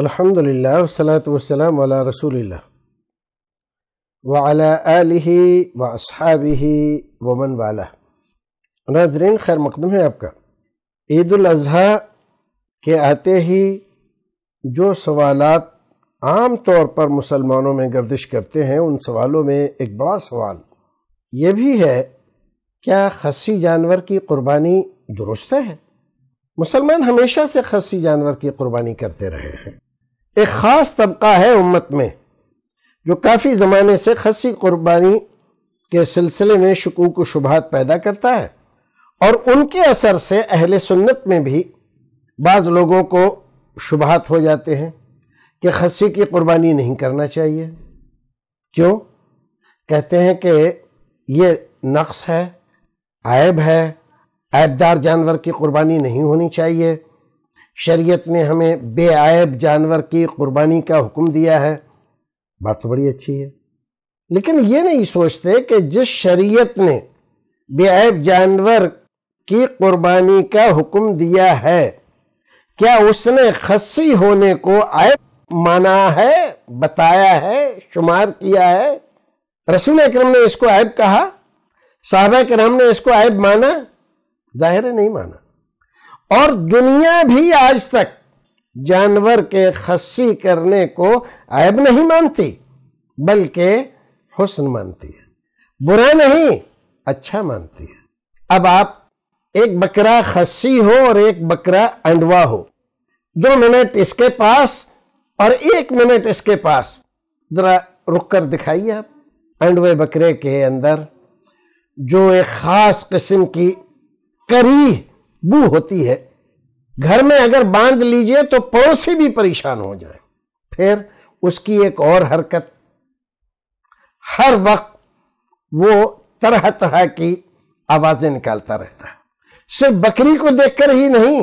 अल्हम्दुलिल्लाह वसलात वसलाम वाला रसूलिल्लाह वाला वमन वाला नाजरीन खैर मकदम है आपका ईद अजी के आते ही जो सवालात आम तौर पर मुसलमानों में गर्दिश करते हैं उन सवालों में एक बड़ा सवाल ये भी है क्या खसी जानवर की कुर्बानी दुरुस्त है मुसलमान हमेशा से खसी जानवर की कुर्बानी करते रहे हैं एक ख़ास तबका है उम्मत में जो काफ़ी ज़माने से खसी क़ुरबानी के सिलसिले में शकूक व शुबहत पैदा करता है और उनके असर से अहल सुन्नत में भी बाज़ लोगों को शुबहत हो जाते हैं कि खसी की क़ुरबानी नहीं करना चाहिए क्यों कहते हैं कि ये नक्स है ऐब है ऐबदार जानवर की क़ुरबानी नहीं होनी चाहिए शरीयत ने हमें बेआब जानवर की कुर्बानी का हुक्म दिया है बात तो बड़ी अच्छी है लेकिन ये नहीं सोचते कि जिस शरीयत ने बेआब जानवर की कुर्बानी का हुक्म दिया है क्या उसने खस्सी होने को आय माना है बताया है शुमार किया है रसूल अक्रम ने इसको आयब कहा साहब करम ने इसको आयब माना जाहिर नहीं माना और दुनिया भी आज तक जानवर के खस्सी करने को ऐब नहीं मानती बल्कि हुस्न मानती है बुरा नहीं अच्छा मानती है अब आप एक बकरा खस्सी हो और एक बकरा अंडवा हो दो मिनट इसके पास और एक मिनट इसके पास जरा रुक कर दिखाइए आप अंडवे बकरे के अंदर जो एक ख़ास किस्म की करी बू होती है घर में अगर बांध लीजिए तो पड़ोसी भी परेशान हो जाए फिर उसकी एक और हरकत हर वक्त वो तरह तरह की आवाजें निकालता रहता है सिर्फ बकरी को देखकर ही नहीं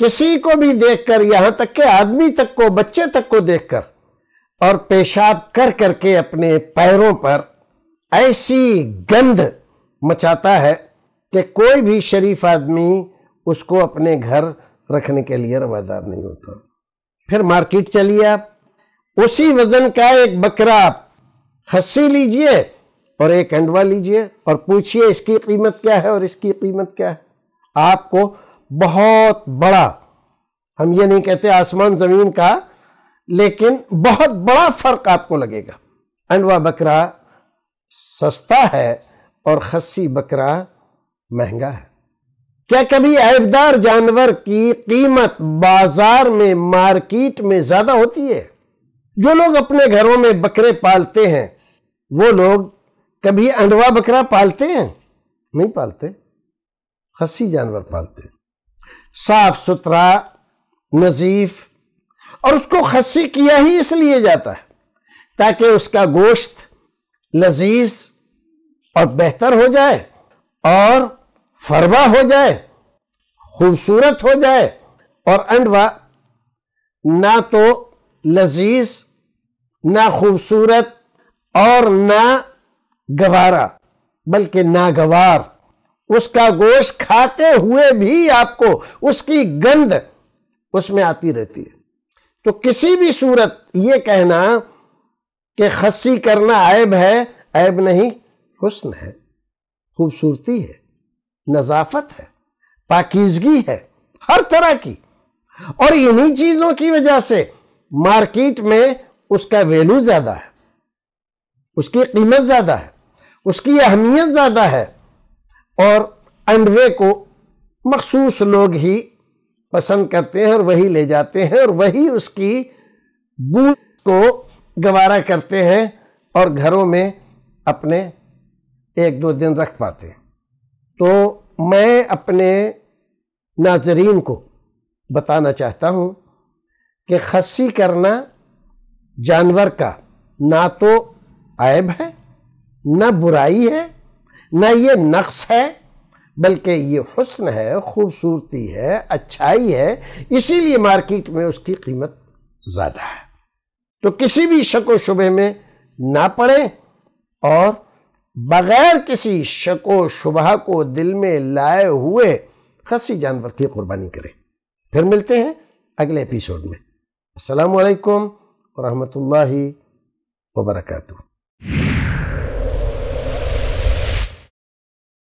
किसी को भी देखकर यहां तक के आदमी तक को बच्चे तक को देखकर और पेशाब कर करके अपने पैरों पर ऐसी गंध मचाता है कि कोई भी शरीफ आदमी उसको अपने घर रखने के लिए रवादार नहीं होता फिर मार्केट चलिए आप उसी वजन का एक बकरा आप खस्सी लीजिए और एक अंडवा लीजिए और पूछिए इसकी कीमत क्या है और इसकी कीमत क्या है आपको बहुत बड़ा हम ये नहीं कहते आसमान ज़मीन का लेकिन बहुत बड़ा फ़र्क आपको लगेगा अंडवा बकरा सस्ता है और खस्सी बकरा महंगा है क्या कभी ऐबदार जानवर की कीमत बाजार में मार्केट में ज्यादा होती है जो लोग अपने घरों में बकरे पालते हैं वो लोग कभी अंडवा बकरा पालते हैं नहीं पालते खसी जानवर पालते साफ सुथरा नजीफ और उसको खसी किया ही इसलिए जाता है ताकि उसका गोश्त लजीज और बेहतर हो जाए और फरवा हो जाए खूबसूरत हो जाए और अंडवा ना तो लजीज ना खूबसूरत और ना गवारा बल्कि नागवार उसका गोश्त खाते हुए भी आपको उसकी गंध उसमें आती रहती है तो किसी भी सूरत ये कहना कि खस्सी करना ऐब है ऐब नहीं हुस्न है खूबसूरती है नज़ाफत है पाकिजगी है हर तरह की और इन्हीं चीज़ों की वजह से मार्केट में उसका वैल्यू ज़्यादा है उसकी कीमत ज़्यादा है उसकी अहमियत ज़्यादा है और अंडवे को मखसूस लोग ही पसंद करते हैं और वही ले जाते हैं और वही उसकी बू को गवारा करते हैं और घरों में अपने एक दो दिन रख पाते हैं तो मैं अपने नाजरीन को बताना चाहता हूँ कि खसी करना जानवर का ना तो ऐब है ना बुराई है ना ये नक्स है बल्कि ये हुस्न है खूबसूरती है अच्छाई है इसीलिए मार्केट में उसकी कीमत ज़्यादा है तो किसी भी शक व शुबे में ना पड़े और बगैर किसी शको व शुबह को दिल में लाए हुए खसी जानवर की कुर्बानी करें फिर मिलते हैं अगले एपिसोड में असलकम वरहमल वर्का